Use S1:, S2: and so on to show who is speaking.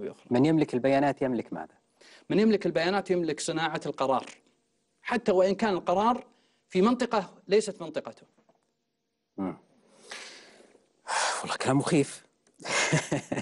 S1: بأخرى
S2: من يملك البيانات يملك ماذا؟
S1: من يملك البيانات يملك صناعة القرار حتى وإن كان القرار في منطقة ليست منطقته
S2: والله
S3: كلام مخيف